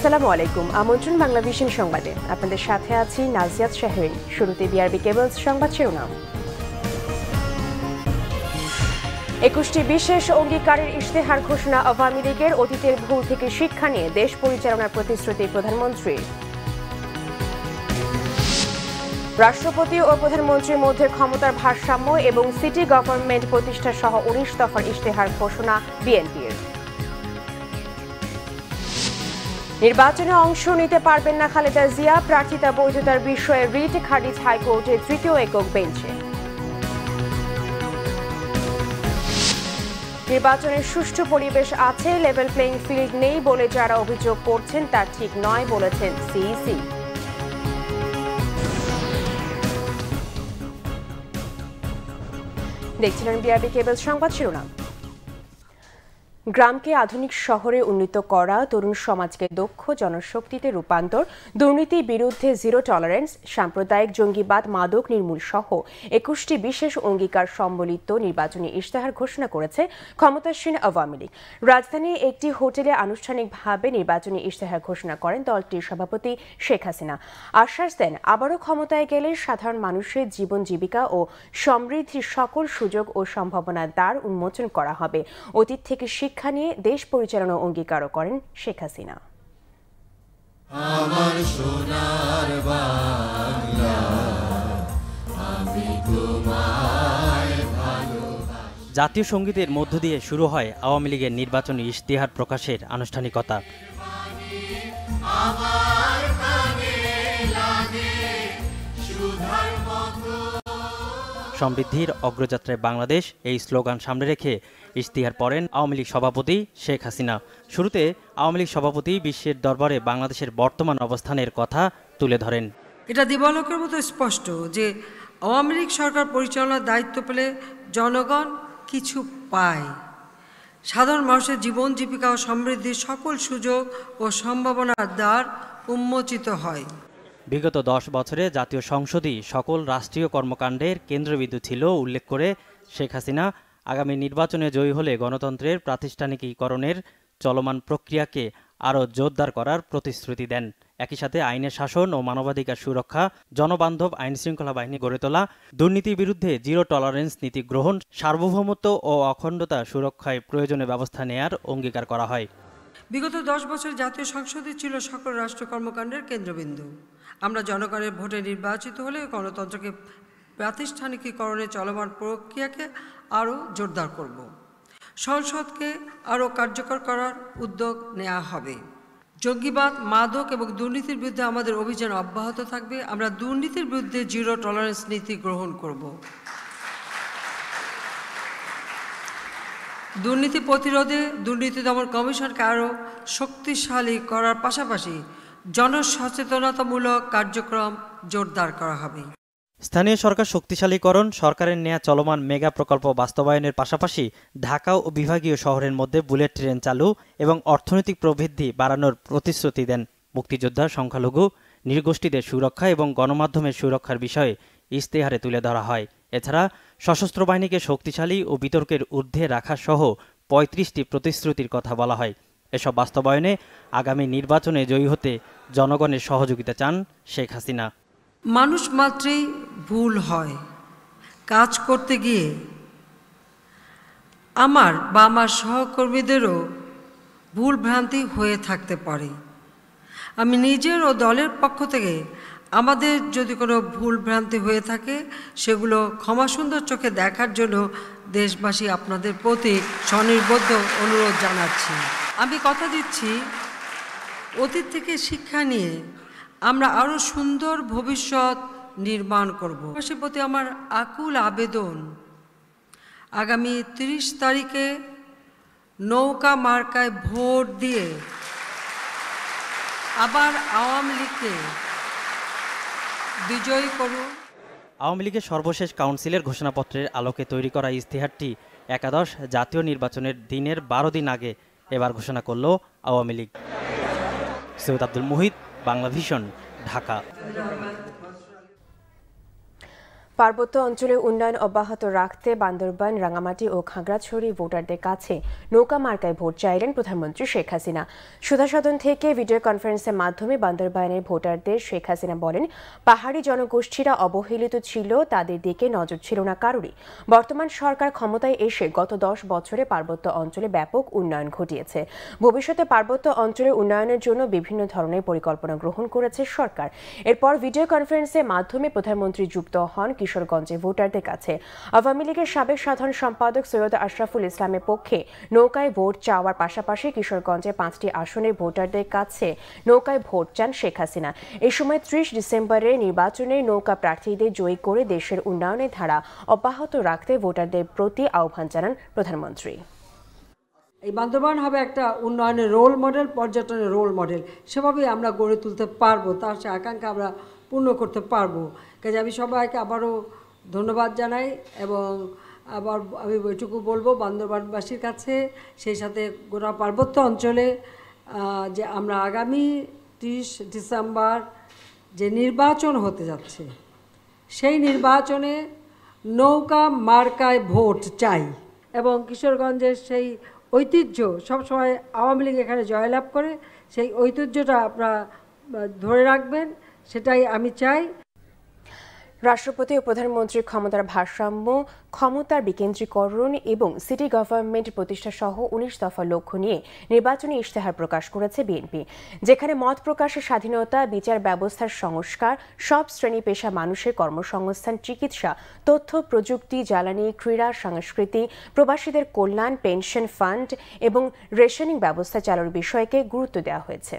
আসসালামু আলাইকুম আমন্ত্রণ বাংলা ভিশন সংবাদে আপনাদের সাথে আছি নাজিয়াত শাহরিন শুরুতে বিআরবি কেবলস সংবাদ শিরোনাম একুশটি বিশেষ অঙ্গীকারের ইশতেহার ঘোষণা আওয়ামী লীগের অতীতের ভুল থেকে শিক্ষা নিয়ে দেশ পরিচালনার প্রতিশ্রুতি প্রধানমন্ত্রী রাষ্ট্রপতি ও প্রধানমন্ত্রীর মধ্যে ক্ষমতার ভারসাম্য এবং সিটি গভর্নমেন্ট প্রতিষ্ঠা সহ উনিশ দফার ইশতেহার ঘোষণা বিএনপির নির্বাচনে অংশ নিতে পারবেন না খালেদা জিয়া প্রার্থিতা বৈধতার বিষয়ে রিট খারিজ হাইকোর্টের তৃতীয় একক বেঞ্চে নির্বাচনের সুষ্ঠু পরিবেশ আছে লেভেল প্লেইং ফিল্ড নেই বলে যারা অভিযোগ করছেন তা ঠিক নয় বলেছেন সিইসি e দেখছিলেন বিআরবি কেবল সংবাদ শিরোনাম গ্রামকে আধুনিক শহরে উন্নীত করা তরুণ সমাজকে দক্ষ জনশক্তিতে রূপান্তর দুর্নীতি বিরুদ্ধে জিরো টলারেন্স সাম্প্রদায়িক জঙ্গিবাদ মাদক নির্মূল সহ একুশটি বিশেষ অঙ্গীকার সম্বলিত নির্বাচনী ইশতেহার ঘোষণা করেছে ক্ষমতাসীন আওয়ামী লীগ রাজধানীর একটি হোটেলে আনুষ্ঠানিকভাবে নির্বাচনী ইশতেহার ঘোষণা করেন দলটির সভাপতি শেখ হাসিনা আশ্বাস দেন আবারও ক্ষমতায় গেলে সাধারণ মানুষের জীবন জীবিকা ও সমৃদ্ধির সকল সুযোগ ও সম্ভাবনার দ্বার উন্মোচন করা হবে অতীত থেকে শিক্ষা নিয়ে দেশ পরিচালনা অঙ্গীকারও করেন শেখ হাসিনা জাতীয় সঙ্গীতের মধ্য দিয়ে শুরু হয় আওয়ামী লীগের নির্বাচনী ইশতেহার প্রকাশের আনুষ্ঠানিকতা সমৃদ্ধির অগ্রযাত্রায় বাংলাদেশ এই স্লোগান সামনে রেখে ইশতিহার পড়েন আওয়ামী লীগ সভাপতি শেখ হাসিনা শুরুতে আওয়ামী লীগ সভাপতি বিশ্বের দরবারে বাংলাদেশের বর্তমান অবস্থানের কথা তুলে ধরেন এটা দিবালোকের মতো স্পষ্ট যে আওয়ামী লীগ সরকার পরিচালনার দায়িত্ব পেলে জনগণ কিছু পায় সাধারণ মানুষের জীবন জীবিকা ও সমৃদ্ধির সকল সুযোগ ও সম্ভাবনার দ্বার উন্মোচিত হয় বিগত দশ বছরে জাতীয় সংসদই সকল রাষ্ট্রীয় কর্মকাণ্ডের কেন্দ্রবিন্দু ছিল উল্লেখ করে শেখ হাসিনা আগামী নির্বাচনে জয়ী হলে গণতন্ত্রের প্রাতিষ্ঠানিকীকরণের চলমান প্রক্রিয়াকে আরও জোরদার করার প্রতিশ্রুতি দেন একই সাথে আইনের শাসন ও মানবাধিকার সুরক্ষা জনবান্ধব আইন শৃঙ্খলা বাহিনী গড়ে তোলা দুর্নীতির বিরুদ্ধে জিরো টলারেন্স নীতি গ্রহণ সার্বভৌমত্ব ও অখণ্ডতা সুরক্ষায় প্রয়োজনে ব্যবস্থা নেয়ার অঙ্গীকার করা হয় বিগত দশ বছর জাতীয় সংসদে ছিল সকল রাষ্ট্র কর্মকাণ্ডের কেন্দ্রবিন্দু আমরা জনগণের ভোটে নির্বাচিত হলে গণতন্ত্রকে প্রাতিষ্ঠানিকীকরণে চলমান প্রক্রিয়াকে আরও জোরদার করব সংসদকে আরও কার্যকর করার উদ্যোগ নেওয়া হবে জঙ্গিবাদ মাদক এবং দুর্নীতির বিরুদ্ধে আমাদের অভিযান অব্যাহত থাকবে আমরা দুর্নীতির বিরুদ্ধে জিরো টলারেন্স নীতি গ্রহণ করব দুর্নীতি প্রতিরোধে দুর্নীতি দমন কমিশনকে আরও শক্তিশালী করার পাশাপাশি জনসচেতনতামূলক কার্যক্রম জোরদার করা হবে স্থানীয় সরকার শক্তিশালীকরণ সরকারের নেয়া চলমান মেগা প্রকল্প বাস্তবায়নের পাশাপাশি ঢাকা ও বিভাগীয় শহরের মধ্যে বুলেট ট্রেন চালু এবং অর্থনৈতিক প্রবৃদ্ধি বাড়ানোর প্রতিশ্রুতি দেন মুক্তিযোদ্ধা সংখ্যালঘু নির্গোষ্ঠীদের সুরক্ষা এবং গণমাধ্যমের সুরক্ষার বিষয়ে ইস্তেহারে তুলে ধরা হয় এছাড়া সশস্ত্র বাহিনীকে শক্তিশালী ও বিতর্কের ঊর্ধ্বে রাখা সহ পঁয়ত্রিশটি প্রতিশ্রুতির কথা বলা হয় এসব বাস্তবায়নে আগামী নির্বাচনে জয়ী হতে জনগণের সহযোগিতা চান শেখ হাসিনা মানুষ মাত্রই ভুল হয় কাজ করতে গিয়ে আমার বা আমার সহকর্মীদেরও ভুল ভ্রান্তি হয়ে থাকতে পারে আমি নিজের ও দলের পক্ষ থেকে আমাদের যদি কোনো ভুল ভ্রান্তি হয়ে থাকে সেগুলো ক্ষমাসুন্দর চোখে দেখার জন্য দেশবাসী আপনাদের প্রতি স্বনির্বদ্ধ অনুরোধ জানাচ্ছি আমি কথা দিচ্ছি অতীত থেকে শিক্ষা নিয়ে আমরা আরও সুন্দর ভবিষ্যৎ নির্মাণ করব সে প্রতি আমার আকুল আবেদন আগামী ৩০ তারিখে নৌকা মার্কায় ভোট দিয়ে আবার আওয়ামী লীগকে বিজয়ী করুন আওয়ামী লীগের সর্বশেষ কাউন্সিলের ঘোষণাপত্রের আলোকে তৈরি করা ইস্তেহারটি একাদশ জাতীয় নির্বাচনের দিনের বারো দিন আগে এবার ঘোষণা করল আওয়ামী লীগ সৈয়দ আব্দুল মুহিত বাংলাভিশন ঢাকা পার্বত্য অঞ্চলে উন্নয়ন অব্যাহত রাখতে বান্দরবান রাঙামাটি ও খাগড়াছড়ি ভোটারদের কাছে নৌকা মার্কায় ভোট চাইলেন প্রধানমন্ত্রী শেখ হাসিনা সুধাসদন থেকে ভিডিও কনফারেন্সের মাধ্যমে বান্দরবানের ভোটারদের শেখ হাসিনা বলেন পাহাড়ি জনগোষ্ঠীরা অবহেলিত ছিল তাদের দিকে নজর ছিল না কারোরই বর্তমান সরকার ক্ষমতায় এসে গত দশ বছরে পার্বত্য অঞ্চলে ব্যাপক উন্নয়ন ঘটিয়েছে ভবিষ্যতে পার্বত্য অঞ্চলের উন্নয়নের জন্য বিভিন্ন ধরনের পরিকল্পনা গ্রহণ করেছে সরকার এরপর ভিডিও কনফারেন্সের মাধ্যমে প্রধানমন্ত্রী যুক্ত হন কিশোরগঞ্জে ভোটারদের কাছে আওয়ামী লীগের সাবেক সাধারণ সম্পাদক সৈয়দ আশরাফুল ইসলামের পক্ষে নৌকায় ভোট চাওয়ার পাশাপাশি কিশোরগঞ্জে পাঁচটি আসনে ভোটারদের কাছে নৌকায় ভোট চান শেখ হাসিনা এ সময় ত্রিশ ডিসেম্বরের নির্বাচনে নৌকা প্রার্থীদের জয়ী করে দেশের উন্নয়নের ধারা অব্যাহত রাখতে ভোটারদের প্রতি আহ্বান জানান প্রধানমন্ত্রী এই বান্দরবান হবে একটা উন্নয়নের রোল মডেল পর্যটনের রোল মডেল সেভাবেই আমরা গড়ে তুলতে পারবো তার সে আকাঙ্ক্ষা আমরা পূর্ণ করতে পারবো কাজে আমি সবাইকে আবারও ধন্যবাদ জানাই এবং আবার আমি ওইটুকু বলবো বান্দরবানবাসীর কাছে সেই সাথে গোটা পার্বত্য অঞ্চলে যে আমরা আগামী ত্রিশ ডিসেম্বর যে নির্বাচন হতে যাচ্ছে সেই নির্বাচনে নৌকা মার্কায় ভোট চাই এবং কিশোরগঞ্জের সেই ঐতিহ্য সবসময় আওয়ামী লীগ এখানে জয়লাভ করে সেই ঐতিহ্যটা আপনারা ধরে রাখবেন সেটাই আমি চাই রাষ্ট্রপতি ও প্রধানমন্ত্রীর ক্ষমতার ভারসাম্য ক্ষমতার বিকেন্দ্রীকরণ এবং সিটি গভর্নমেন্ট প্রতিষ্ঠা সহ উনিশ দফা লক্ষ্য নিয়ে নির্বাচনী ইশতেহার প্রকাশ করেছে বিএনপি যেখানে মত প্রকাশের স্বাধীনতা বিচার ব্যবস্থার সংস্কার সব শ্রেণী পেশা মানুষের কর্মসংস্থান চিকিৎসা তথ্য প্রযুক্তি জ্বালানি ক্রীড়া সংস্কৃতি প্রবাসীদের কল্যাণ পেনশন ফান্ড এবং রেশনিং ব্যবস্থা চালুর বিষয়কে গুরুত্ব দেওয়া হয়েছে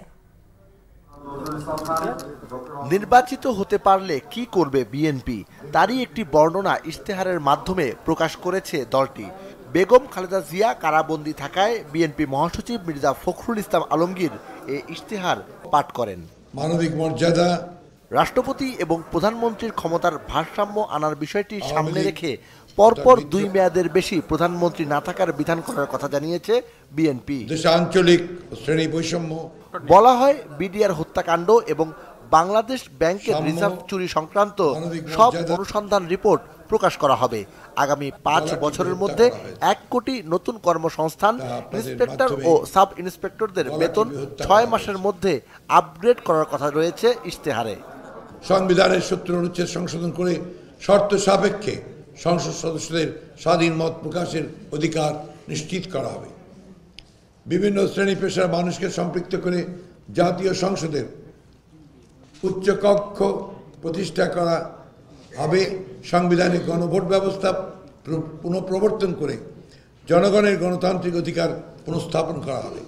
নির্বাচিত হতে পারলে কি করবে বিএনপি তারই একটি বর্ণনা ইশতেহারের মাধ্যমে প্রকাশ করেছে দলটি বেগম খালেদা জিয়া কারাবন্দী থাকায় বিএনপি মহাসচিব মির্জা ফখরুল ইসলাম আলমগীর এ ইশতেহার পাঠ করেন মানবিক মর্যাদা রাষ্ট্রপতি এবং প্রধানমন্ত্রীর ক্ষমতার ভারসাম্য আনার বিষয়টি সামনে রেখে পরপর দুই মেয়াদের বেশি প্রধানমন্ত্রী না থাকার বিধান করার কথা জানিয়েছে বিএনপি আঞ্চলিক শ্রেণী বৈষম্য বলা হয় বিডিআর হত্যাকাণ্ড এবং বাংলাদেশ ব্যাংকের রিজার্ভ চুরি সংক্রান্ত সব অনুসন্ধান রিপোর্ট প্রকাশ করা হবে আগামী পাঁচ বছরের মধ্যে এক কোটি নতুন কর্মসংস্থান ইন্সপেক্টর ও সাব ইন্সপেক্টরদের বেতন ছয় মাসের মধ্যে আপগ্রেড করার কথা রয়েছে ইশতেহারে সংবিধানের সূত্র অনুচ্ছেদ সংশোধন করে শর্ত সাপেক্ষে সংসদ সদস্যদের স্বাধীন মত প্রকাশের অধিকার নিশ্চিত করা হবে বিভিন্ন শ্রেণী পেশার মানুষকে সম্পৃক্ত করে জাতীয় সংসদের উচ্চকক্ষ প্রতিষ্ঠা করা হবে সাংবিধানিক গণভোট ব্যবস্থা পুনঃপ্রবর্তন করে জনগণের গণতান্ত্রিক অধিকার পুনঃস্থাপন করা হবে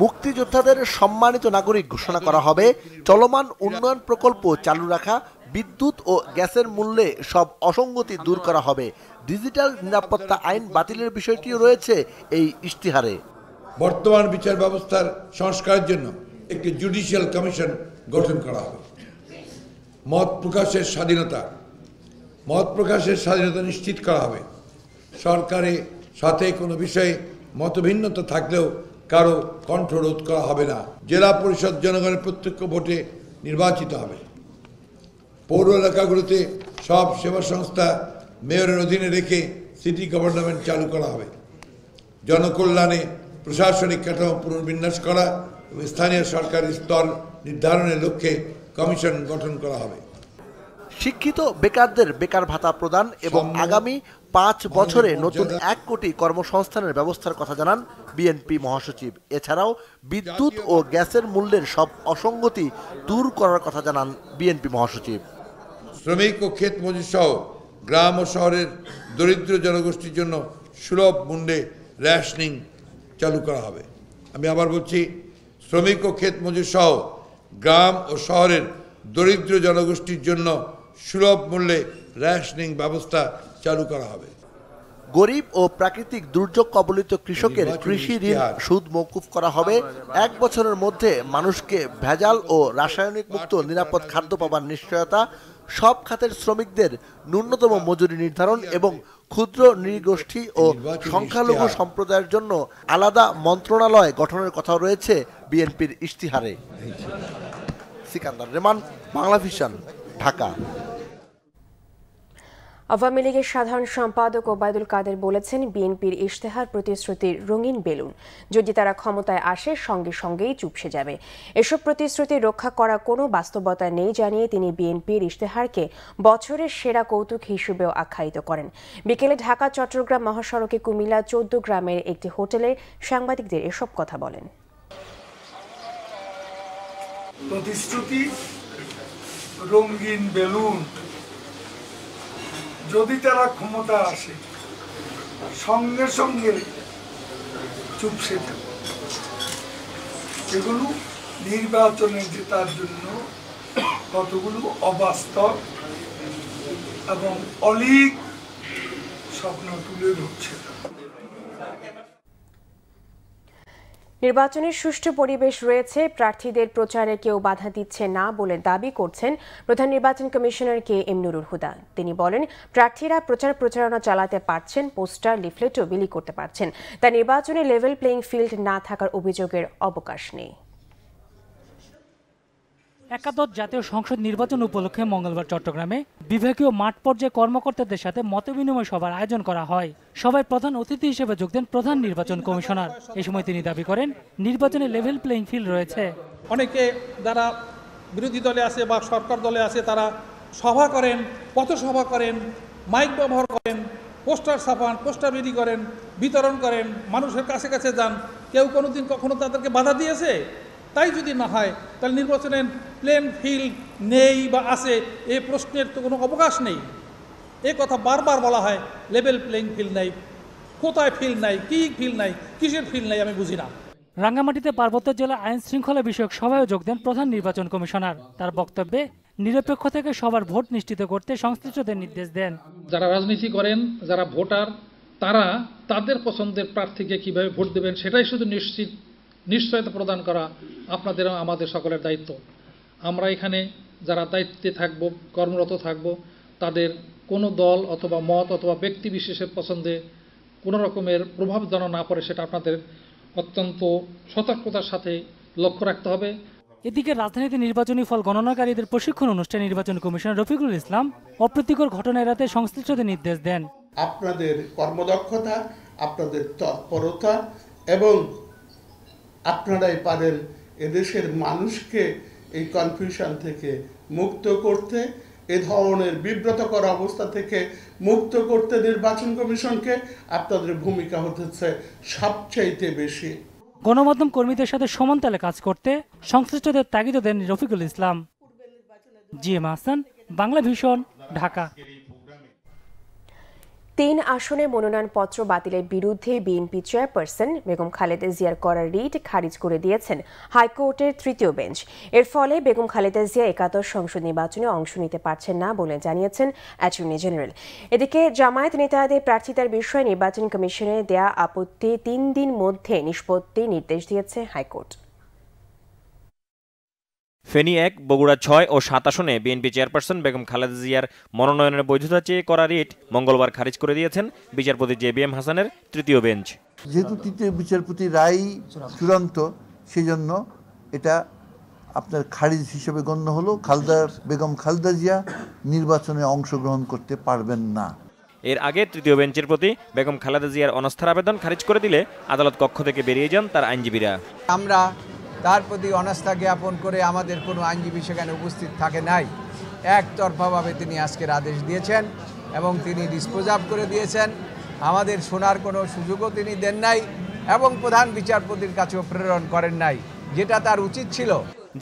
মুক্তিযোদ্ধাদের সম্মানিত নাগরিক ঘোষণা করা হবে চলমান উন্নয়ন প্রকল্প চালু রাখা বিদ্যুৎ ও গ্যাসের মূল্যে সব অসঙ্গতি দূর করা হবে ডিজিটাল নিরাপত্তা আইন বাতিলের বিষয়টি রয়েছে এই ইশতেহারে বর্তমান বিচার ব্যবস্থার সংস্কারের জন্য একটি জুডিশিয়াল কমিশন গঠন করা হবে মত প্রকাশের স্বাধীনতা মত প্রকাশের স্বাধীনতা নিশ্চিত করা হবে সরকারে সাথে কোনো বিষয়ে মতভিন্নতা থাকলেও কারো কণ্ঠ রোধ করা হবে না জেলা পরিষদ জনগণের প্রত্যক্ষ ভোটে নির্বাচিত হবে পৌর এলাকাগুলোতে সব সেবা সংস্থা মেয়রের অধীনে রেখে সিটি গভর্নমেন্ট চালু করা হবে জনকল্যাণে প্রশাসনিক কাঠামো পুনর্বিন্যাস করা এবং স্থানীয় সরকারি স্তর নির্ধারণের লক্ষ্যে কমিশন গঠন করা হবে শিক্ষিত বেকারদের বেকার ভাতা প্রদান এবং আগামী পাঁচ বছরে নতুন এক কোটি কর্মসংস্থানের ব্যবস্থার কথা জানান বিএনপি মহাসচিব এছাড়াও বিদ্যুৎ ও গ্যাসের মূল্যের সব অসঙ্গতি দূর করার কথা জানান বিএনপি মহাসচিব শ্রমিক ও ক্ষেত মজুর সহ গ্রাম ও শহরের দরিদ্র জনগোষ্ঠীর জন্য সুলভ মূল্যে র্যাশনিং চালু করা হবে আমি আবার বলছি শ্রমিক ও ক্ষেত মজুর সহ গ্রাম ও শহরের দরিদ্র জনগোষ্ঠীর জন্য সুলভ মূল্যে র্যাশনিং ব্যবস্থা চালু করা হবে গরিব ও প্রাকৃতিক দুর্যোগ কবলিত কৃষকের কৃষি ঋণ সুদ মৌকুফ করা হবে এক বছরের মধ্যে মানুষকে ভেজাল ও রাসায়নিক মুক্ত নিরাপদ খাদ্য পাবার নিশ্চয়তা সব খাতের শ্রমিকদের ন্যূনতম মজুরি নির্ধারণ এবং ক্ষুদ্র নৃগোষ্ঠী ও সংখ্যালঘু সম্প্রদায়ের জন্য আলাদা মন্ত্রণালয় গঠনের কথা রয়েছে বিএনপির ইশতিহারে সিকান্দার রেমান বাংলা ভিশন ঢাকা আওয়ামী লীগের সাধারণ সম্পাদক ওবায়দুল কাদের বলেছেন বিএনপির ইশতেহার প্রতিশ্রুতির রঙিন বেলুন যদি তারা ক্ষমতায় আসে সঙ্গে সঙ্গেই চুপসে যাবে এসব প্রতিশ্রুতি রক্ষা করা কোনো বাস্তবতা নেই জানিয়ে তিনি বিএনপির ইশতেহারকে বছরের সেরা কৌতুক হিসেবেও আখ্যায়িত করেন বিকেলে ঢাকা চট্টগ্রাম মহাসড়কে কুমিল্লা চৌদ্দ গ্রামের একটি হোটেলে সাংবাদিকদের এসব কথা বলেন প্রতিশ্রুতি রঙিন বেলুন যদি তারা ক্ষমতা আসে সঙ্গে সঙ্গে চুপসে থাকবে এগুলো নির্বাচনে জেতার জন্য কতগুলো অবাস্তব এবং অলিক স্বপ্ন তুলে ধরছে নির্বাচনের সুষ্ঠু পরিবেশ রয়েছে প্রার্থীদের প্রচারে কেউ বাধা দিচ্ছে না বলে দাবি করছেন প্রধান নির্বাচন commissioner K M Nurul Huda তিনি বলেন প্রার্থীরা প্রচার প্রচারণা চালাতে পারছেন পোস্টার লিফলেটও বিলি করতে পারছেন তাই নির্বাচনে লেভেল প্লেইং ফিল্ড না থাকার অভিযোগের অবকাশ নেই একাদশ জাতীয় সংসদ নির্বাচন উপলক্ষে মঙ্গলবার চট্টগ্রামে বিভাগীয় মাঠ পর্যায়ে কর্মকর্তাদের সাথে মতবিনিময় সভার আয়োজন করা হয় সভায় প্রধান অতিথি হিসেবে যোগ দেন প্রধান নির্বাচন কমিশনার এ সময় তিনি দাবি করেন নির্বাচনে লেভেল প্লেইং ফিল্ড রয়েছে অনেকে যারা বিরোধী দলে আছে বা সরকার দলে আছে তারা সভা করেন পথসভা করেন মাইক ব্যবহার করেন পোস্টার ছাপান পোস্টার রেডি করেন বিতরণ করেন মানুষের কাছে কাছে যান কেউ কোনোদিন কখনো তাদেরকে বাধা দিয়েছে তাই যদি না হয় তাহলে নির্বাচনের প্লেন ফিল্ড নেই বা আছে এ প্রশ্নের তো কোনো অবকাশ নেই এ কথা বারবার বলা হয় লেভেল প্লেইং ফিল্ড নাই কোথায় ফিল্ড নাই কি ফিল্ড নাই কিসের ফিল্ড নাই আমি বুঝি না রাঙ্গামাটিতে পার্বত্য জেলা আইন শৃঙ্খলা বিষয়ক সভায় যোগ দেন প্রধান নির্বাচন কমিশনার তার বক্তব্যে নিরপেক্ষ থেকে সবার ভোট নিশ্চিত করতে সংশ্লিষ্টদের নির্দেশ দেন যারা রাজনীতি করেন যারা ভোটার তারা তাদের পছন্দের প্রার্থীকে কিভাবে ভোট দেবেন সেটাই শুধু নিশ্চিত নিশ্চয়তা প্রদান করা আপনাদের আমাদের সকলের দায়িত্ব আমরা এখানে যারা দায়িত্বে থাকব কর্মরত থাকব তাদের কোনো দল অথবা মত অথবা ব্যক্তি বিশেষের পছন্দে কোনো রকমের প্রভাব যেন না পড়ে সেটা আপনাদের অত্যন্ত সতর্কতার সাথে লক্ষ্য রাখতে হবে এদিকে রাজধানীতে নির্বাচনী ফল গণনাকারীদের প্রশিক্ষণ অনুষ্ঠানে নির্বাচন কমিশনার রফিকুল ইসলাম অপ্রীতিকর ঘটনা এড়াতে সংশ্লিষ্টদের নির্দেশ দেন আপনাদের কর্মদক্ষতা আপনাদের তৎপরতা এবং আপনারাই পারেন এদেশের মানুষকে এই কনফিউশন থেকে মুক্ত করতে এ ধরনের বিব্রতকর অবস্থা থেকে মুক্ত করতে নির্বাচন কমিশনকে আপনাদের ভূমিকা হতেছে সবচাইতে বেশি গণমাধ্যম কর্মীদের সাথে সমানতালে কাজ করতে সংশ্লিষ্টদের তাগিদ দেন Rafiqul Islam G M Ahsan Bangla Vision Dhaka তিন আসনে মনোনয়নপত্র বাতিলের বিরুদ্ধে বিএনপি চেয়ারপারসন বেগম খালেদা জিয়ার করা রিট খারিজ করে দিয়েছেন হাইকোর্টের তৃতীয় বেঞ্চ এর ফলে বেগম খালেদা জিয়া একাদশ সংসদ নির্বাচনে অংশ নিতে পারছেন না বলে জানিয়েছেন অ্যাটর্নি জেনারেল এদিকে জামায়াত নেতাদের প্রার্থিতার বিষয়ে নির্বাচন কমিশনের দেয়া আপত্তি তিন দিন মধ্যে নিষ্পত্তি নির্দেশ দিয়েছে হাইকোর্ট ফেনী এক বগুড়া ছয় ও সাত আসনে বিএনপি চেয়ারপারসন বেগম খালেদা জিয়ার মনোনয়নের বৈধতা চেয়ে করা রিট মঙ্গলবার খারিজ করে দিয়েছেন বিচারপতি জে বি এম হাসানের তৃতীয় বেঞ্চ যেহেতু তৃতীয় বিচারপতি রায় চূড়ান্ত সেজন্য এটা আপনার খারিজ হিসেবে গণ্য হলো খালদা বেগম খালদা জিয়া নির্বাচনে অংশগ্রহণ করতে পারবেন না এর আগে তৃতীয় বেঞ্চের প্রতি বেগম খালেদা জিয়ার অনাস্থার আবেদন খারিজ করে দিলে আদালত কক্ষ থেকে বেরিয়ে যান তার আইনজীবীরা আমরা তার প্রতি অনাস্থা জ্ঞাপন করে আমাদের কোনো আইনজীবী সেখানে উপস্থিত থাকে নাই একতরফাভাবে তিনি আজকের আদেশ দিয়েছেন এবং তিনি ডিসপোজাব করে দিয়েছেন আমাদের শোনার কোনো সুযোগও তিনি দেন নাই এবং প্রধান বিচারপতির কাছেও প্রেরণ করেন নাই যেটা তার উচিত ছিল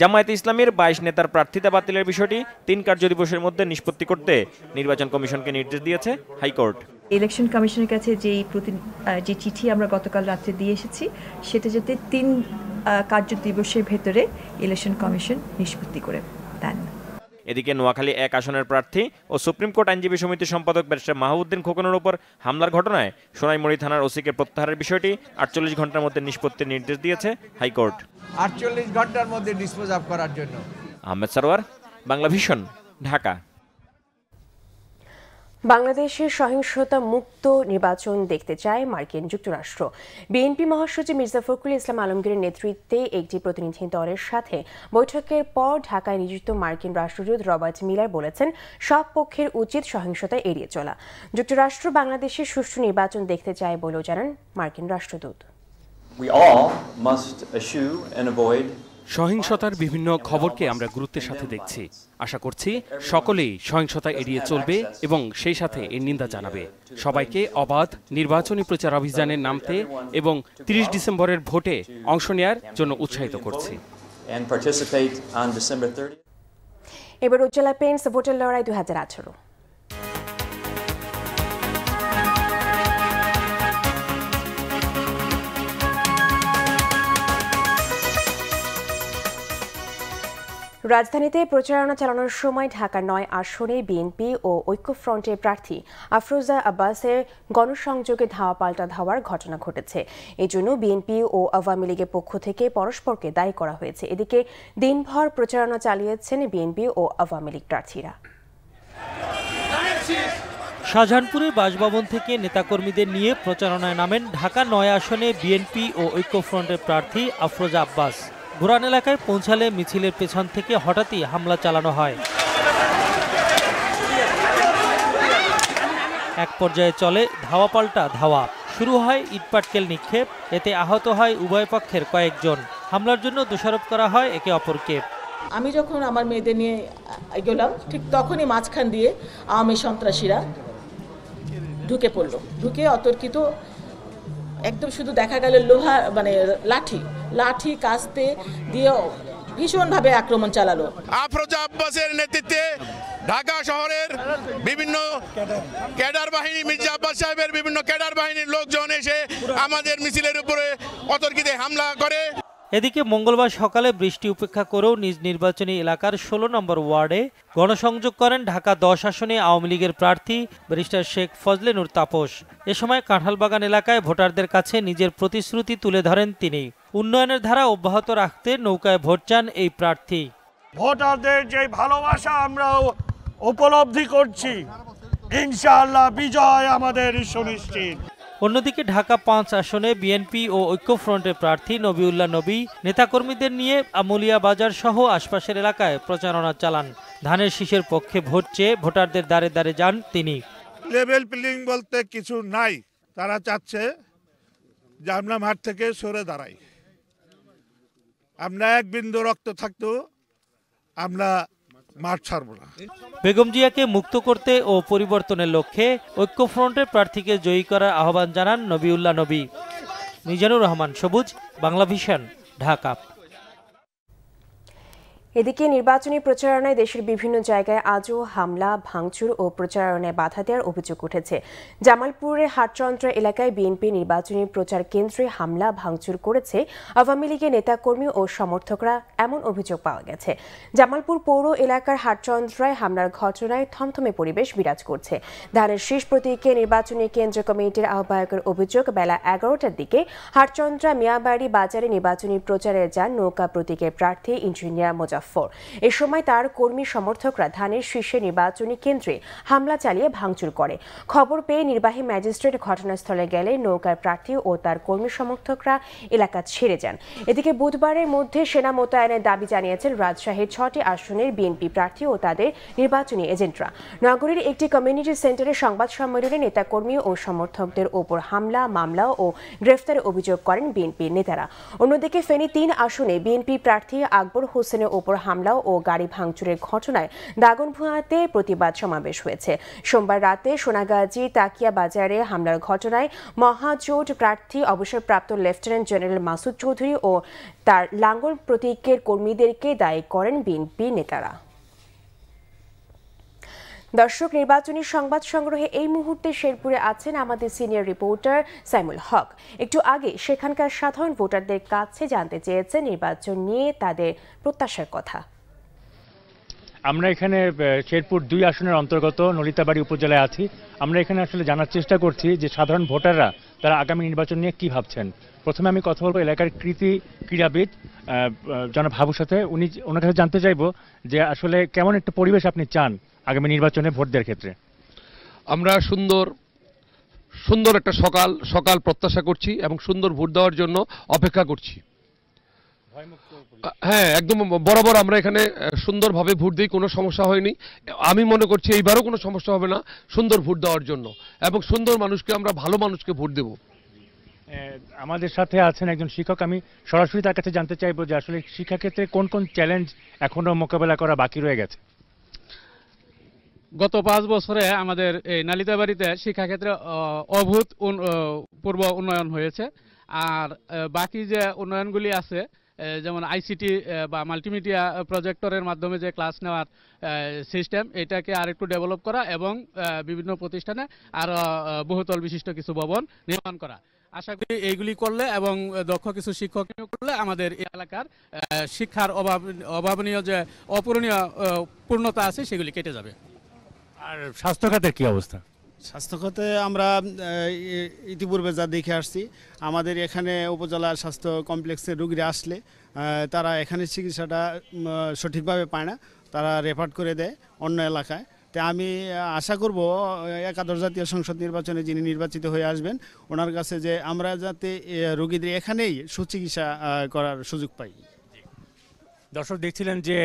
জামায়াতে ইসলামের বাইশ নেতার প্রার্থিতা বাতিলের বিষয়টি তিন কার্যদিবসের মধ্যে নিষ্পত্তি করতে নির্বাচন কমিশনকে নির্দেশ দিয়েছে হাইকোর্ট ইলেকশন কমিশনের কাছে যেই প্রতি যে চিঠি আমরা গতকাল রাত্রে দিয়ে এসেছি সেটা যাতে তিন কার্য দিবসের ভেতরে ইলেকশন কমিশন নিষ্পত্তি করে দেন এদিকে নোয়াখালী এক আসনের প্রার্থী ও সুপ্রিম কোর্ট আইনজীবী সমিতির সম্পাদক ব্যারিস্টার মাহবুদ্দিন খোকনের ওপর হামলার ঘটনায় সোনাইমুড়ি থানার ওসিকে প্রত্যাহারের বিষয়টি আটচল্লিশ ঘন্টার মধ্যে নিষ্পত্তির নির্দেশ দিয়েছে হাইকোর্ট আটচল্লিশ ঘন্টার মধ্যে ডিসপোজ আপ করার জন্য আহমেদ সারোয়ার বাংলা ভিশন ঢাকা বাংলাদেশের সহিংসতা মুক্ত নির্বাচন দেখতে চায় মার্কিন যুক্তরাষ্ট্র বিএনপি মহাসচিব মির্জা ফখরুল ইসলাম আলমগীরের নেতৃত্বে একটি প্রতিনিধি দলের সাথে বৈঠকের পর ঢাকায় নিযুক্ত মার্কিন রাষ্ট্রদূত রবার্ট মিলার বলেছেন সব পক্ষের উচিত সহিংসতা এড়িয়ে চলা যুক্তরাষ্ট্র বাংলাদেশে সুষ্ঠু নির্বাচন দেখতে চায় বলেও জানান মার্কিন রাষ্ট্রদূত We all must eschew and avoid সহিংসতার বিভিন্ন খবরকে আমরা গুরুত্বের সাথে দেখছি আশা করছি সকলেই সহিংসতা এড়িয়ে চলবে এবং সেই সাথে এর নিন্দা জানাবে সবাইকে অবাধ নির্বাচনী প্রচার অভিযানে নামতে এবং ৩০ ডিসেম্বরের ভোটে অংশ নেয়ার জন্য উৎসাহিত করছি এবার উজ্জ্বলা পেন্স ভোটের লড়াই দু হাজার আঠারো রাজধানীতে প্রচারণা চালানোর সময় ঢাকার নয় আসনে বিএনপি ও ঐক্যফ্রন্টের প্রার্থী আফরোজা আব্বাসের গণসংযোগে ধাওয়া পাল্টা ধাওয়ার ঘটনা ঘটেছে এজন্য বিএনপি ও আওয়ামী লীগের পক্ষ থেকে পরস্পরকে দায়ী করা হয়েছে এদিকে দিনভর প্রচারণা চালিয়েছেন বিএনপি ও আওয়ামী লীগ প্রার্থীরা শাহজাহানপুরের বাসভবন থেকে নেতাকর্মীদের নিয়ে প্রচারণায় নামেন ঢাকা নয় আসনে বিএনপি ও ঐক্যফ্রন্টের প্রার্থী আফরোজা আব্বাস গোরান এলাকায় পৌঁছালে মিছিলের পেছন থেকে হঠাৎই হামলা চালানো হয় এক পর্যায়ে চলে ধাওয়া পাল্টা ধাওয়া শুরু হয় ইটপাটকেল নিক্ষেপ এতে আহত হয় উভয় পক্ষের কয়েকজন হামলার জন্য দোষারোপ করা হয় একে অপরকে আমি যখন আমার মেয়েদের নিয়ে গেলাম ঠিক তখনই মাঝখান দিয়ে আওয়ামী সন্ত্রাসীরা ঢুকে পড়ল ঢুকে অতর্কিত একদম শুধু দেখা গেল লোহা মানে লাঠি লাঠি কাস্তে দিয়ে ভীষণভাবে আক্রমণ চালালো আফরোজা আব্বাসের নেতৃত্বে ঢাকা শহরের বিভিন্ন ক্যাডার বাহিনী মির্জা আব্বাস সাহেবের বিভিন্ন ক্যাডার বাহিনীর লোকজন এসে আমাদের মিছিলের উপরে অতর্কিতে হামলা করে এদিকে মঙ্গলবার সকালে বৃষ্টি উপেক্ষা করেও নিজ নির্বাচনী এলাকার ১৬ নম্বর ওয়ার্ডে গণসংযোগ করেন ঢাকা দশ আসনে আওয়ামী লীগের প্রার্থী ব্যারিস্টার শেখ ফজলে নূর তাপস এ সময় কাঁঠালবাগান এলাকায় ভোটারদের কাছে নিজের প্রতিশ্রুতি তুলে ধরেন তিনি উন্নয়নের ধারা অব্যাহত রাখতে নৌকায় ভোট চান এই প্রার্থী ভোটারদের যে ভালোবাসা আমরা উপলব্ধি করছি ইনশাআল্লাহ বিজয় আমাদের সুনিশ্চিত অন্যদিকে ঢাকা পাঁচ আসনে বিএনপি ও ঐক্যফ্রন্টের প্রার্থী নবীউল্লাহ নবী নেতাকর্মীদের নিয়ে আমুলিয়া বাজার সহ আশপাশের এলাকায় প্রচারণা চালান ধানের শীষের পক্ষে ভোট চেয়ে ভোটারদের দ্বারে দ্বারে যান তিনি লেভেল প্লেয়িং বলতে কিছু নাই তারা চাচ্ছে যে আমরা মাঠ থেকে সরে দাঁড়াই আমরা এক বিন্দু রক্ত থাকতো আমরা মাঠ ছাড়ব না বেগম জিয়াকে মুক্ত করতে ও পরিবর্তনের লক্ষ্যে ঐক্যফ্রন্টের প্রার্থীকে জয়ী করার আহ্বান জানান নবীউল্লাহ নবী মিজানুর রহমান সবুজ বাংলাভিশন ঢাকা এদিকে নির্বাচনী প্রচারণায় দেশের বিভিন্ন জায়গায় আজও হামলা ভাঙচুর ও প্রচারণায় বাধা দেওয়ার অভিযোগ উঠেছে জামালপুরের হাটচন্দ্র এলাকায় বিএনপি নির্বাচনী প্রচার কেন্দ্রে হামলা ভাঙচুর করেছে আওয়ামী লীগের নেতাকর্মী ও সমর্থকরা এমন অভিযোগ পাওয়া গেছে জামালপুর পৌর এলাকার হাটচন্দ্রায় হামলার ঘটনায় থমথমে পরিবেশ বিরাজ করছে ধানের শেষ প্রতীকে নির্বাচনী কেন্দ্র কমিটির আহ্বায়কের অভিযোগ বেলা এগারোটার দিকে হাটচন্দ্রা মিয়াবাড়ি বাজারে নির্বাচনী প্রচারে যান নৌকা প্রতীকের প্রার্থী ইঞ্জিনিয়ার মোজাফ মুজাফফর এ সময় তার কর্মী সমর্থকরা ধানের শীর্ষে নির্বাচনী কেন্দ্রে হামলা চালিয়ে ভাঙচুর করে খবর পেয়ে নির্বাহী ম্যাজিস্ট্রেট ঘটনাস্থলে গেলে নৌকার প্রার্থী ও তার কর্মী সমর্থকরা এলাকা ছেড়ে যান এদিকে বুধবারের মধ্যে সেনা মোতায়েনের দাবি জানিয়েছেন রাজশাহীর ছটি আসনের বিএনপি প্রার্থী ও তাদের নির্বাচনী এজেন্টরা নগরীর একটি কমিউনিটি সেন্টারে সংবাদ সম্মেলনে নেতাকর্মী ও সমর্থকদের ওপর হামলা মামলা ও গ্রেফতারের অভিযোগ করেন বিএনপির নেতারা অন্যদিকে ফেনী তিন আসনে বিএনপি প্রার্থী আকবর হোসেনের ওপর হামলা ও গাড়ি ভাঙচুরের ঘটনায় দাগনভূঞাতে প্রতিবাদ সমাবেশ হয়েছে সোমবার রাতে সোনাগাজী তাকিয়া বাজারে হামলার ঘটনায় মহাজোট প্রার্থী অবসরপ্রাপ্ত লেফটেন্যান্ট জেনারেল মাসুদ চৌধুরী ও তার লাঙ্গল প্রতীকের কর্মীদেরকে দায়ী করেন বিএনপি নেতারা দর্শক নির্বাচনী সংবাদ সংগ্রহে এই মুহূর্তে শেরপুরে আছেন আমাদের সিনিয়র রিপোর্টার সাইমুল হক একটু আগে সেখানকার সাধারণ ভোটারদের কাছে জানতে চেয়েছে নির্বাচন নিয়ে তাদের প্রত্যাশার কথা আমরা এখানে শেরপুর দুই আসনের অন্তর্গত নলিতাবাড়ি উপজেলায় আছি আমরা এখানে আসলে জানার চেষ্টা করছি যে সাধারণ ভোটাররা তারা আগামী নির্বাচন নিয়ে কি ভাবছেন প্রথমে আমি কথা বলবো এলাকার কৃতি ক্রীড়াবিদ জনভাবুর সাথে উনি ওনার কাছে জানতে চাইব যে আসলে কেমন একটা পরিবেশ আপনি চান আগামী নির্বাচনে ভোট দেওয়ার ক্ষেত্রে আমরা সুন্দর সুন্দর একটা সকাল সকাল প্রত্যাশা করছি এবং সুন্দর ভোট দেওয়ার জন্য অপেক্ষা করছি হ্যাঁ একদম বরাবর আমরা এখানে সুন্দরভাবে ভোট দিই কোনো সমস্যা হয়নি আমি মনে করছি এইবারও কোনো সমস্যা হবে না সুন্দর ভোট দেওয়ার জন্য এবং সুন্দর মানুষকে আমরা ভালো মানুষকে ভোট দেব আমাদের সাথে আছেন একজন শিক্ষক আমি সরাসরি তার কাছে জানতে চাইবো যে আসলে শিক্ষাক্ষেত্রে কোন কোন চ্যালেঞ্জ এখনো মোকাবেলা করা বাকি রয়ে গেছে গত পাঁচ বছরে আমাদের এই নালিতাবাড়িতে শিক্ষাক্ষেত্রে অভূত পূর্ব উন্নয়ন হয়েছে আর বাকি যে উন্নয়নগুলি আছে যেমন আইসিটি বা মাল্টিমিডিয়া প্রজেক্টরের মাধ্যমে যে ক্লাস নেওয়ার সিস্টেম এটাকে আর একটু ডেভেলপ করা এবং বিভিন্ন প্রতিষ্ঠানে আর বহুতল বিশিষ্ট কিছু ভবন নির্মাণ করা আশা করি এইগুলি করলে এবং দক্ষ কিছু শিক্ষক নিয়োগ করলে আমাদের এই এলাকার শিক্ষার অভাব অভাবনীয় যে অপূরণীয় পূর্ণতা আছে সেগুলি কেটে যাবে আর স্বাস্থ্য খাতের কি অবস্থা স্বাস্থ্য খাতে আমরা ইতিপূর্বে যা দেখে আসছি আমাদের এখানে উপজেলার স্বাস্থ্য কমপ্লেক্সে রুগীরা আসলে তারা এখানে চিকিৎসাটা সঠিকভাবে পায় না তারা রেফার করে দেয় অন্য এলাকায় তা আমি আশা করব একাদশ জাতীয় সংসদ নির্বাচনে যিনি নির্বাচিত হয়ে আসবেন ওনার কাছে যে আমরা যাতে রুগীদের এখানেই সুচিকিৎসা করার সুযোগ পাই দর্শক দেখছিলেন যে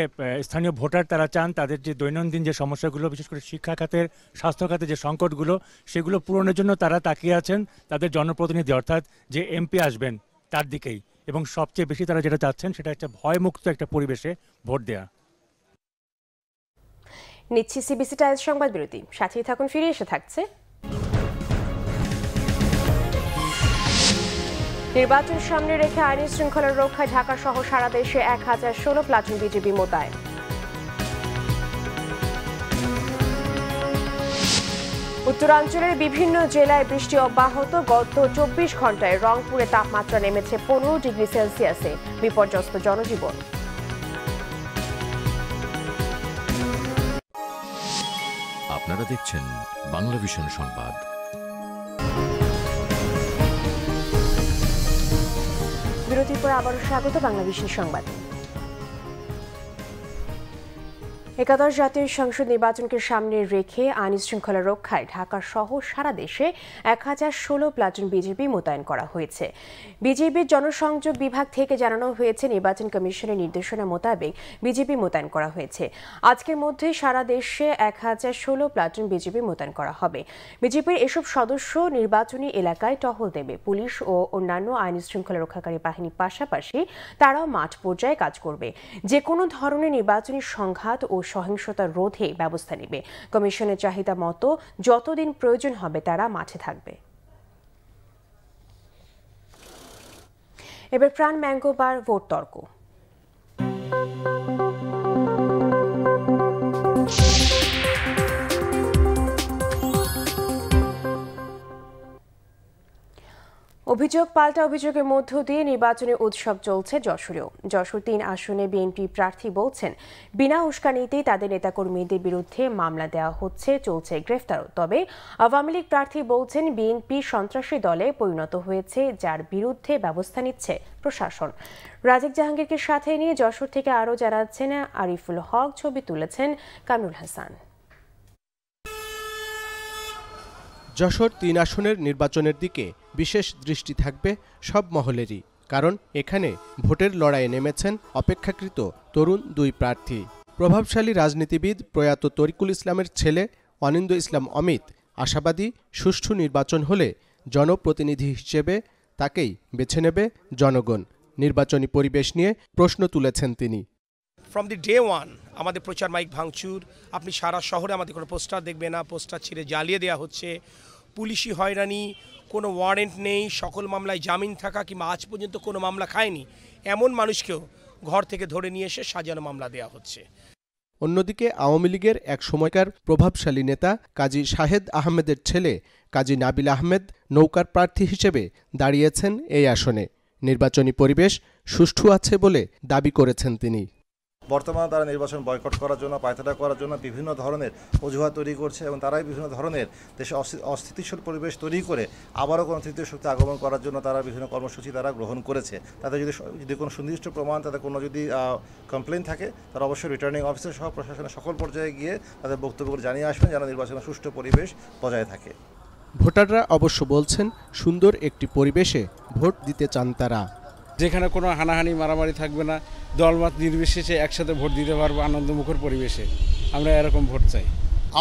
স্থানীয় ভোটার তারা চান তাদের যে দৈনন্দিন যে সমস্যাগুলো বিশেষ করে শিক্ষা খাতের স্বাস্থ্য খাতে যে সংকটগুলো সেগুলো পূরণের জন্য তারা তাকিয়ে আছেন তাদের জনপ্রতিনিধি অর্থাৎ যে এমপি আসবেন তার দিকেই এবং সবচেয়ে বেশি তারা যেটা চাচ্ছেন সেটা একটা ভয়মুক্ত একটা পরিবেশে ভোট দেয়া নিচ্ছি সিবিসি টাইলস সংবাদ বিরতি সাথেই থাকুন ফিরে এসে থাকছে নির্বাচন সামনে রেখে আইন শৃঙ্খলা রক্ষায় ঢাকা সহ সারা দেশে এক হাজার ষোলো প্লাটুন বিজিবি মোতায়েন উত্তরাঞ্চলের বিভিন্ন জেলায় বৃষ্টি অব্যাহত গত চব্বিশ ঘন্টায় রংপুরে তাপমাত্রা নেমেছে পনেরো ডিগ্রি সেলসিয়াসে বিপর্যস্ত জনজীবন আপনারা দেখছেন বাংলাভিশন সংবাদ বিরতির পর আবারও স্বাগত বাংলাদেশের সংবাদ একাদশ জাতীয় সংসদ নির্বাচনকে সামনে রেখে আইন শৃঙ্খলা রক্ষায় ঢাকা সহ সারা দেশে এক হাজার ষোলো প্লাটুন বিজেপি মোতায়েন করা হয়েছে বিজেপির জনসংযোগ বিভাগ থেকে জানানো হয়েছে নির্বাচন কমিশনের নির্দেশনা মোতাবেক বিজেপি মোতায়েন করা হয়েছে আজকের মধ্যে সারা দেশে এক হাজার ষোলো প্লাটুন বিজেপি মোতায়েন করা হবে বিজেপির এসব সদস্য নির্বাচনী এলাকায় টহল দেবে পুলিশ ও অন্যান্য আইন শৃঙ্খলা রক্ষাকারী বাহিনীর পাশাপাশি তারাও মাঠ পর্যায়ে কাজ করবে যে কোনো ধরনের নির্বাচনী সংঘাত ও সহিংসতা রোধে ব্যবস্থা নেবে কমিশনের চাহিদা মতো যতদিন প্রয়োজন হবে তারা মাঠে থাকবে এবার প্রাণ ম্যাঙ্গোবার ভোট তর্ক অভিযোগ পাল্টা অভিযোগের মধ্য দিয়ে নির্বাচনের উৎসব চলছে যশোরেও যশোর তিন আসনে বিএনপি প্রার্থী বলছেন বিনা উস্কানিতেই তাদের নেতাকর্মীদের বিরুদ্ধে মামলা দেওয়া হচ্ছে চলছে গ্রেফতারও তবে আওয়ামী লীগ প্রার্থী বলছেন বিএনপি সন্ত্রাসী দলে পরিণত হয়েছে যার বিরুদ্ধে ব্যবস্থা নিচ্ছে প্রশাসন রাজীব জাহাঙ্গীরকে সাথে নিয়ে যশোর থেকে আরও জানাচ্ছেন আরিফুল হক ছবি তুলেছেন কামরুল হাসান যশোর তিন আসনের নির্বাচনের দিকে বিশেষ দৃষ্টি থাকবে সব মহলেরই কারণ এখানে ভোটের লড়াইয়ে নেমেছেন অপেক্ষাকৃত তরুণ দুই প্রার্থী প্রভাবশালী রাজনীতিবিদ প্রয়াত তরিকুল ইসলামের ছেলে অনিন্দ ইসলাম অমিত আশাবাদী সুষ্ঠু নির্বাচন হলে জনপ্রতিনিধি হিসেবে তাকেই বেছে নেবে জনগণ নির্বাচনী পরিবেশ নিয়ে প্রশ্ন তুলেছেন তিনি ফ্রম দি ডে ওয়ান আমাদের প্রচার মাইক ভাঙচুর আপনি সারা শহরে আমাদের কোনো পোস্টার দেখবে না পোস্টার ছিঁড়ে জ্বালিয়ে দেওয়া হচ্ছে পুলিশি হয়রানি কোনো ওয়ারেন্ট নেই সকল মামলায় জামিন থাকা কিংবা আজ পর্যন্ত কোনো মামলা খায়নি এমন মানুষকেও ঘর থেকে ধরে নিয়ে এসে সাজানো মামলা দেয়া হচ্ছে অন্যদিকে আওয়ামী লীগের এক সময়কার প্রভাবশালী নেতা কাজী শাহেদ আহমেদের ছেলে কাজী নাবিল আহমেদ নৌকার প্রার্থী হিসেবে দাঁড়িয়েছেন এই আসনে নির্বাচনী পরিবেশ সুষ্ঠু আছে বলে দাবি করেছেন তিনি বর্তমানে তারা নির্বাচন বয়কট করার জন্য পায়তাটা করার জন্য বিভিন্ন ধরনের অজুহাত তৈরি করছে এবং তারাই বিভিন্ন ধরনের দেশে অস্থিতিশীল পরিবেশ তৈরি করে আবারও কোনো তৃতীয় শক্তি আগমন করার জন্য তারা বিভিন্ন কর্মসূচি তারা গ্রহণ করেছে তাদের যদি যদি কোনো সুনির্দিষ্ট প্রমাণ তাদের কোনো যদি কমপ্লেন থাকে তারা অবশ্যই রিটার্নিং অফিসার সহ প্রশাসনের সকল পর্যায়ে গিয়ে তাদের বক্তব্যগুলো জানিয়ে আসবেন যেন নির্বাচনের সুষ্ঠু পরিবেশ বজায় থাকে ভোটাররা অবশ্য বলছেন সুন্দর একটি পরিবেশে ভোট দিতে চান তারা যেখানে কোনো হানাহানি মারামারি থাকবে না দলমত নির্বিশেষে একসাথে ভোট দিতে পারবো আনন্দমুখর পরিবেশে আমরা এরকম ভোট চাই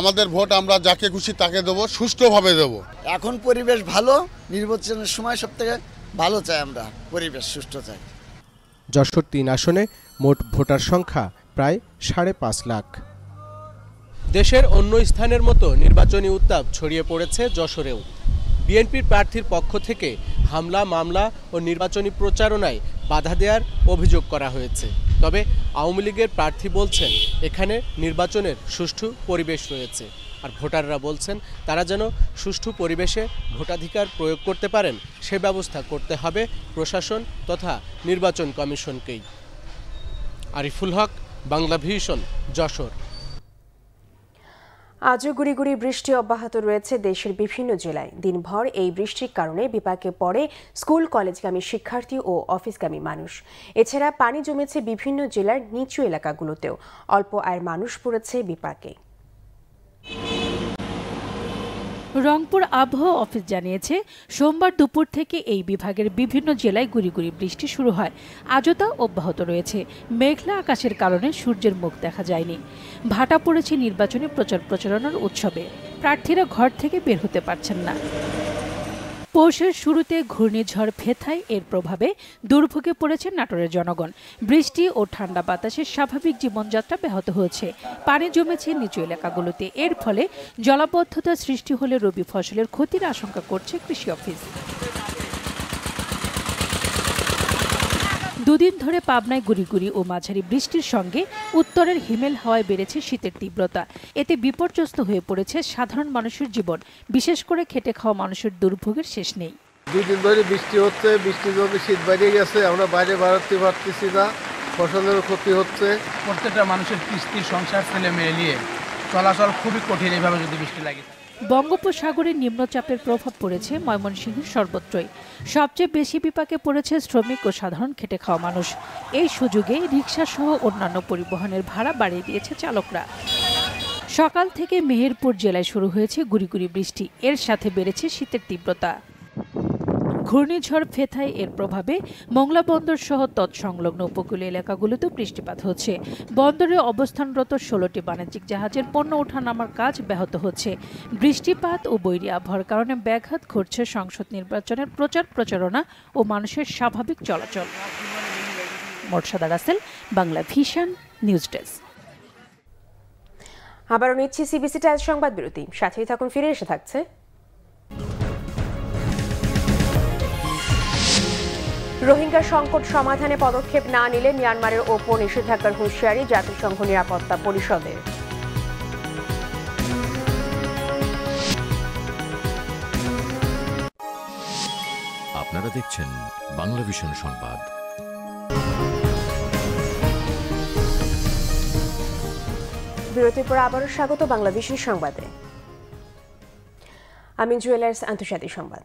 আমাদের ভোট আমরা যাকে খুশি তাকে দেবো সুষ্ঠুভাবে দেবো এখন পরিবেশ ভালো নির্বাচনের সময় সব থেকে ভালো চাই আমরা পরিবেশ সুষ্ঠ চাই যশোর তিন আসনে মোট ভোটার সংখ্যা প্রায় সাড়ে পাঁচ লাখ দেশের অন্য স্থানের মতো নির্বাচনী উত্তাপ ছড়িয়ে পড়েছে যশোরেও বিএনপির প্রার্থীর পক্ষ থেকে হামলা মামলা ও নির্বাচনী প্রচারণায় বাধা দেওয়ার অভিযোগ করা হয়েছে তবে আওয়ামী লীগের প্রার্থী বলছেন এখানে নির্বাচনের সুষ্ঠু পরিবেশ রয়েছে আর ভোটাররা বলছেন তারা যেন সুষ্ঠু পরিবেশে ভোটাধিকার প্রয়োগ করতে পারেন সে ব্যবস্থা করতে হবে প্রশাসন তথা নির্বাচন কমিশনকেই আরিফুল হক বাংলা ভিশন যশোর আজও গুড়ি গুড়ি বৃষ্টি অব্যাহত রয়েছে দেশের বিভিন্ন জেলায় দিনভর এই বৃষ্টির কারণে বিপাকে পড়ে স্কুল কলেজগামী শিক্ষার্থী ও অফিসগামী মানুষ এছাড়া পানি জমেছে বিভিন্ন জেলার নিচু এলাকাগুলোতেও অল্প আয়ের মানুষ পড়েছে বিপাকে রংপুর আবহাওয়া অফিস জানিয়েছে সোমবার দুপুর থেকে এই বিভাগের বিভিন্ন জেলায় গুড়িগুড়ি বৃষ্টি শুরু হয় আজও তা অব্যাহত রয়েছে মেঘলা আকাশের কারণে সূর্যের মুখ দেখা যায়নি ভাটা পড়েছে নির্বাচনী প্রচার প্রচারণার উৎসবে প্রার্থীরা ঘর থেকে বের হতে পারছেন না পৌষের শুরুতে ঘূর্ণিঝড় ভেথায় এর প্রভাবে দুর্ভোগে পড়েছে নাটোরের জনগণ বৃষ্টি ও ঠান্ডা বাতাসে স্বাভাবিক জীবনযাত্রা ব্যাহত হয়েছে পানি জমেছে নিচু এলাকাগুলোতে এর ফলে জলাবদ্ধতা সৃষ্টি হলে রবি ফসলের ক্ষতির আশঙ্কা করছে কৃষি অফিস দুদিন ধরে পাবনায় গুড়িগুড়ি ও মাঝারি বৃষ্টির সঙ্গে উত্তরের হিমেল হাওয়ায় বেড়েছে শীতের তীব্রতা এতে বিপর্যস্ত হয়ে পড়েছে সাধারণ মানুষের জীবন বিশেষ করে খেটে খাওয়া মানুষের দুর্ভোগের শেষ নেই দুদিন ধরে বৃষ্টি হচ্ছে বৃষ্টির জন্য শীত বাড়িয়ে গেছে আমরা বাইরে বাড়াতে পারতেছি না ফসলের ক্ষতি হচ্ছে প্রত্যেকটা মানুষের কৃষ্টি সংসার ফেলে মেয়ে নিয়ে চলাচল খুবই কঠিন এইভাবে যদি বৃষ্টি লাগে বঙ্গোপসাগরে নিম্নচাপের প্রভাব পড়েছে ময়মনসিংহের সর্বত্রই সবচেয়ে বেশি বিপাকে পড়েছে শ্রমিক ও সাধারণ খেটে খাওয়া মানুষ এই সুযোগে রিক্সাসহ অন্যান্য পরিবহনের ভাড়া বাড়িয়ে দিয়েছে চালকরা সকাল থেকে মেহেরপুর জেলায় শুরু হয়েছে গুড়ি বৃষ্টি এর সাথে বেড়েছে শীতের তীব্রতা ঘূর্ণিঝড় ফেথাই এর প্রভাবে মংলা বন্দর সহ তৎসংলগ্ন উপকূলীয় এলাকাগুলোতে বৃষ্টিপাত হচ্ছে বন্দরে অবস্থানরত ষোলোটি বাণিজ্যিক জাহাজের পণ্য নামার কাজ ব্যাহত হচ্ছে বৃষ্টিপাত ও বৈরি আবহাওয়ার কারণে ব্যাঘাত ঘটছে সংসদ নির্বাচনের প্রচার প্রচারণা ও মানুষের স্বাভাবিক চলাচল বাংলা ভিশন নিউজ ডেস্ক আবারও নিচ্ছি সিবিসি টাইলস সংবাদ বিরতি সাথেই থাকুন ফিরে এসে থাকছে রোহিঙ্গা সংকট সমাধানে পদক্ষেপ না নিলে মিয়ানমারের ওপর নিষেধাজ্ঞার হুঁশিয়ারি জাতিসংঘ নিরাপত্তা পরিষদের আপনারা দেখছেন বাংলা ভিশন সংবাদ বিরতির পর আবারও স্বাগত বাংলাদেশের সংবাদে আমি জুয়েলার্স আন্তর্জাতিক সংবাদ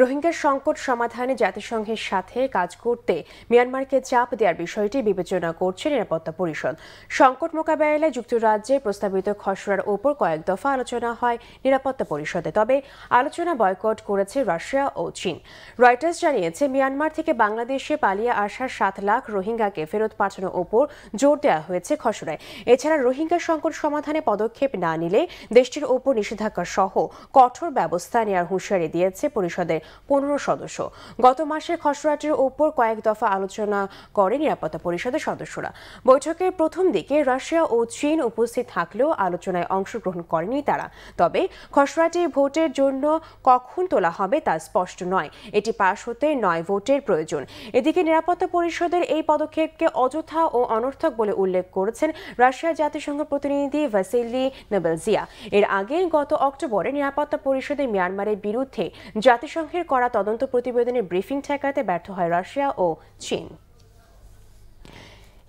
রোহিঙ্গার সংকট সমাধানে জাতিসংঘের সাথে কাজ করতে মিয়ানমারকে চাপ দেওয়ার বিষয়টি বিবেচনা করছে নিরাপত্তা পরিষদ সংকট মোকাবেলায় যুক্তরাজ্যে প্রস্তাবিত খসড়ার ওপর কয়েক দফা আলোচনা হয় নিরাপত্তা পরিষদে তবে আলোচনা বয়কট করেছে রাশিয়া ও চীন রয়টার্স জানিয়েছে মিয়ানমার থেকে বাংলাদেশে পালিয়ে আসা সাত লাখ রোহিঙ্গাকে ফেরত পাঠানোর ওপর জোর দেওয়া হয়েছে খসড়ায় এছাড়া রোহিঙ্গা সংকট সমাধানে পদক্ষেপ না নিলে দেশটির ওপর নিষেধাজ্ঞা সহ কঠোর ব্যবস্থা নেওয়ার হুঁশিয়ারি দিয়েছে পরিষদের পনেরো সদস্য গত মাসে খসড়াটির ওপর কয়েক দফা আলোচনা করে নিরাপত্তা পরিষদের সদস্যরা বৈঠকের প্রথম দিকে রাশিয়া ও চীন উপস্থিত থাকলেও আলোচনায় অংশগ্রহণ করেনি তারা তবে খসড়াটি ভোটের জন্য কখন তোলা হবে তা স্পষ্ট নয় এটি পাশ হতে নয় ভোটের প্রয়োজন এদিকে নিরাপত্তা পরিষদের এই পদক্ষেপকে অযথা ও অনর্থক বলে উল্লেখ করেছেন রাশিয়ার জাতিসংঘ প্রতিনিধি ভাসিলি নবেলজিয়া এর আগে গত অক্টোবরে নিরাপত্তা পরিষদে মিয়ানমারের বিরুদ্ধে জাতিসংঘ সংঘের করা তদন্ত প্রতিবেদনের ব্রিফিং ঠেকাতে ব্যর্থ হয় রাশিয়া ও চীন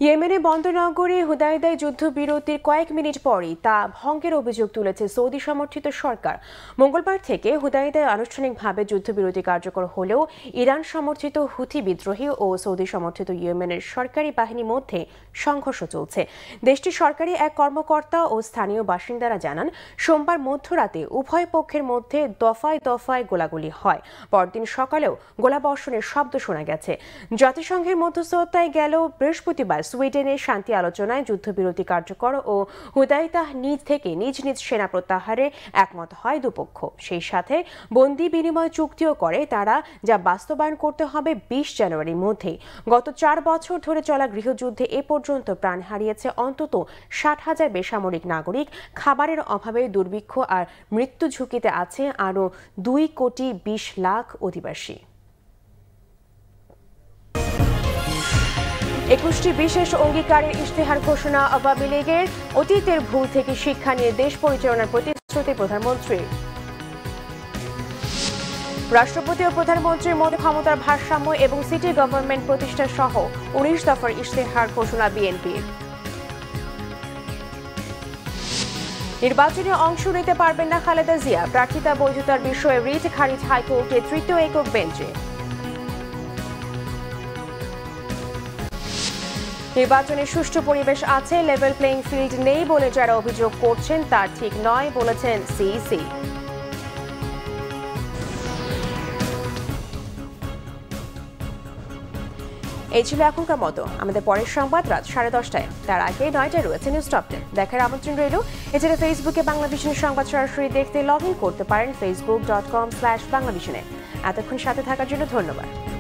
ইয়েমেনে বন্দরনগরে হুদায়দায় যুদ্ধবিরতির কয়েক মিনিট পরই তা ভঙ্গের অভিযোগ তুলেছে সৌদি সমর্থিত সরকার মঙ্গলবার থেকে হুদায়দায় আনুষ্ঠানিকভাবে যুদ্ধবিরতি কার্যকর হলেও ইরান সমর্থিত হুথি বিদ্রোহী ও সৌদি সমর্থিত ইয়েমেনের সরকারি বাহিনীর মধ্যে সংঘর্ষ চলছে দেশটির সরকারি এক কর্মকর্তা ও স্থানীয় বাসিন্দারা জানান সোমবার মধ্যরাতে উভয় পক্ষের মধ্যে দফায় দফায় গোলাগুলি হয় পরদিন সকালেও গোলাবর্ষণের শব্দ শোনা গেছে জাতিসংঘের মধ্যস্থতায় গেল বৃহস্পতিবার সুইডেনে শান্তি আলোচনায় যুদ্ধবিরতি কার্যকর ও হুদায়তাহ নিজ থেকে নিজ নিজ সেনা প্রত্যাহারে একমত হয় দুপক্ষ সেই সাথে বন্দি বিনিময় চুক্তিও করে তারা যা বাস্তবায়ন করতে হবে বিশ জানুয়ারির মধ্যে গত চার বছর ধরে চলা গৃহযুদ্ধে এ পর্যন্ত প্রাণ হারিয়েছে অন্তত ষাট হাজার বেসামরিক নাগরিক খাবারের অভাবে দুর্ভিক্ষ আর মৃত্যু ঝুঁকিতে আছে আরও দুই কোটি বিশ লাখ অধিবাসী একুশটি বিশেষ অঙ্গীকারের ইশতেহার ঘোষণা আওয়ামী লীগের অতীতের ভুল থেকে শিক্ষা নিয়ে দেশ পরিচালনার প্রতিশ্রুতি প্রধানমন্ত্রী রাষ্ট্রপতি ও প্রধানমন্ত্রীর মধ্যে ক্ষমতার ভারসাম্য এবং সিটি গভর্নমেন্ট প্রতিষ্ঠা সহ উনিশ দফার ইশতেহার ঘোষণা বিএনপির নির্বাচনে অংশ নিতে পারবেন না খালেদা জিয়া প্রার্থিতা বৈধতার বিষয়ে রিট খারিজ হাইকোর্টের তৃতীয় একক বেঞ্চে নির্বাচনে সুষ্ঠু পরিবেশ আছে লেভেল প্লেইং ফিল্ড নেই বলে যারা অভিযোগ করছেন তা ঠিক নয় বলেছেন সিইসি e এই ছিল এখনকার মতো আমাদের পরের সংবাদ রাত সাড়ে দশটায় তার আগে নয়টায় রয়েছে নিউজ টেন দেখার আমন্ত্রণ রইল এছাড়া ফেসবুকে বাংলাভিশনের সংবাদ সরাসরি দেখতে লগ করতে পারেন ফেসবুক ডট কম স্ল্যাশ বাংলাভিশনে এতক্ষণ সাথে থাকার জন্য ধন্যবাদ